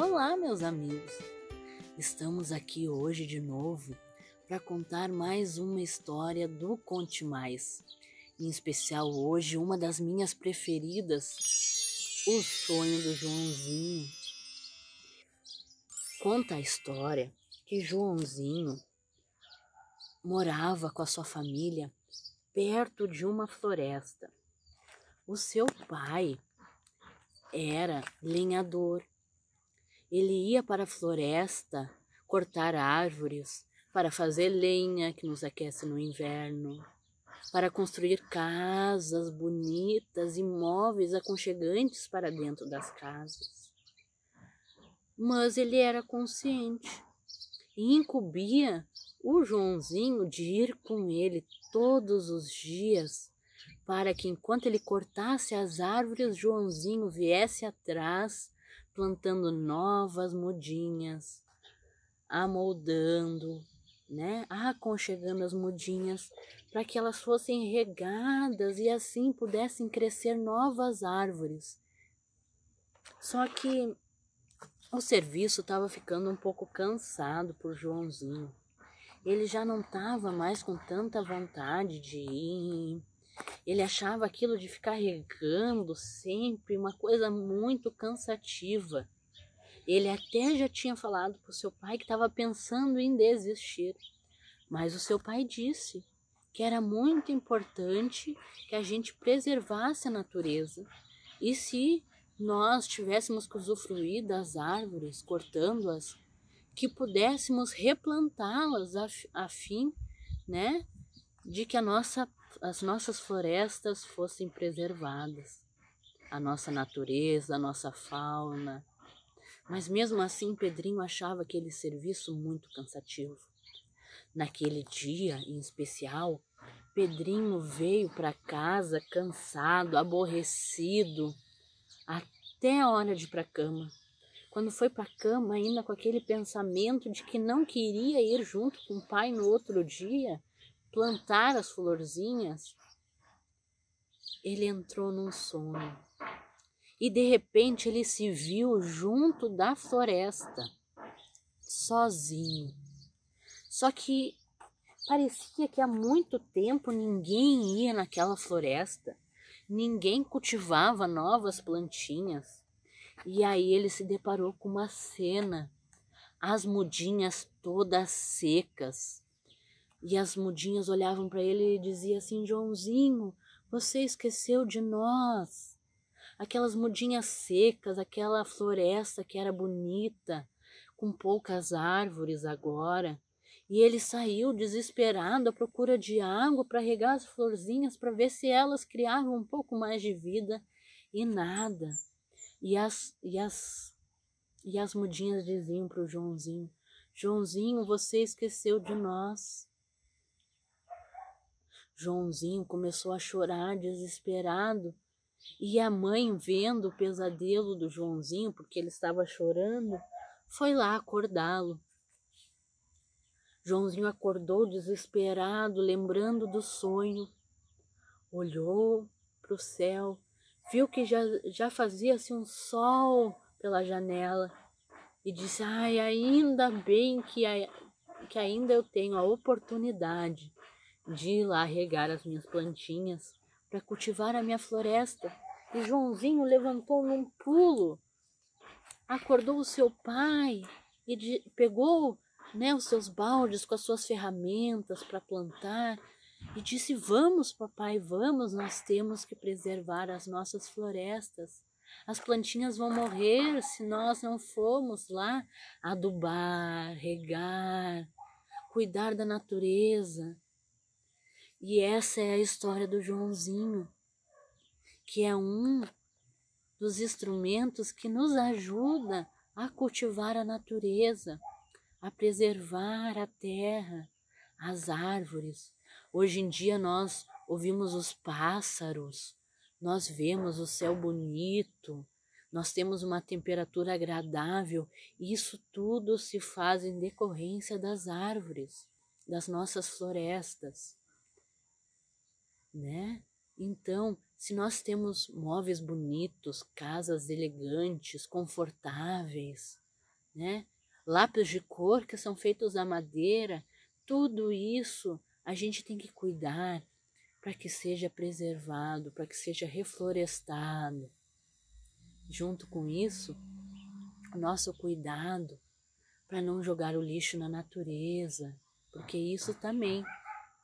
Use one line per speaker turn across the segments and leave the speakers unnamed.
Olá, meus amigos! Estamos aqui hoje de novo para contar mais uma história do Conte Mais. Em especial hoje, uma das minhas preferidas, O Sonho do Joãozinho. Conta a história que Joãozinho morava com a sua família perto de uma floresta. O seu pai era lenhador ele ia para a floresta cortar árvores, para fazer lenha que nos aquece no inverno, para construir casas bonitas e móveis aconchegantes para dentro das casas. Mas ele era consciente e incumbia o Joãozinho de ir com ele todos os dias, para que enquanto ele cortasse as árvores, Joãozinho viesse atrás plantando novas mudinhas, amoldando, né? Aconchegando as mudinhas para que elas fossem regadas e assim pudessem crescer novas árvores. Só que o serviço estava ficando um pouco cansado por Joãozinho. Ele já não estava mais com tanta vontade de ir ele achava aquilo de ficar regando sempre uma coisa muito cansativa. Ele até já tinha falado para o seu pai que estava pensando em desistir, mas o seu pai disse que era muito importante que a gente preservasse a natureza e se nós tivéssemos que usufruir das árvores, cortando-as, que pudéssemos replantá-las a, a fim né, de que a nossa as nossas florestas fossem preservadas, a nossa natureza, a nossa fauna. Mas mesmo assim, Pedrinho achava aquele serviço muito cansativo. Naquele dia em especial, Pedrinho veio para casa cansado, aborrecido, até a hora de ir para a cama. Quando foi para a cama, ainda com aquele pensamento de que não queria ir junto com o pai no outro dia, plantar as florzinhas, ele entrou num sono. E de repente ele se viu junto da floresta, sozinho. Só que parecia que há muito tempo ninguém ia naquela floresta, ninguém cultivava novas plantinhas. E aí ele se deparou com uma cena: as mudinhas todas secas, e as mudinhas olhavam para ele e diziam assim: Joãozinho, você esqueceu de nós. Aquelas mudinhas secas, aquela floresta que era bonita, com poucas árvores agora. E ele saiu desesperado à procura de água para regar as florzinhas, para ver se elas criavam um pouco mais de vida. E nada. E as, e as, e as mudinhas diziam para o Joãozinho: Joãozinho, você esqueceu de nós. Joãozinho começou a chorar desesperado e a mãe, vendo o pesadelo do Joãozinho, porque ele estava chorando, foi lá acordá-lo. Joãozinho acordou desesperado, lembrando do sonho. Olhou para o céu, viu que já, já fazia-se um sol pela janela e disse: Ai, ainda bem que, que ainda eu tenho a oportunidade de ir lá regar as minhas plantinhas, para cultivar a minha floresta. E Joãozinho levantou num pulo, acordou o seu pai e de, pegou né, os seus baldes com as suas ferramentas para plantar e disse: Vamos, papai, vamos, nós temos que preservar as nossas florestas. As plantinhas vão morrer se nós não formos lá adubar, regar, cuidar da natureza. E essa é a história do Joãozinho, que é um dos instrumentos que nos ajuda a cultivar a natureza, a preservar a terra, as árvores. Hoje em dia nós ouvimos os pássaros, nós vemos o céu bonito, nós temos uma temperatura agradável, isso tudo se faz em decorrência das árvores, das nossas florestas né? Então, se nós temos móveis bonitos, casas elegantes, confortáveis, né? Lápis de cor que são feitos da madeira, tudo isso a gente tem que cuidar para que seja preservado, para que seja reflorestado. Junto com isso, nosso cuidado para não jogar o lixo na natureza, porque isso também,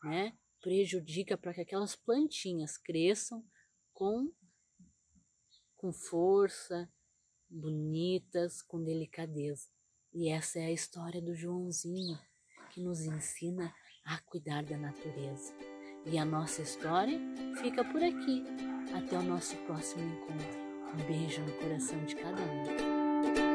né? prejudica para que aquelas plantinhas cresçam com, com força, bonitas, com delicadeza. E essa é a história do Joãozinho, que nos ensina a cuidar da natureza. E a nossa história fica por aqui. Até o nosso próximo encontro. Um beijo no coração de cada um.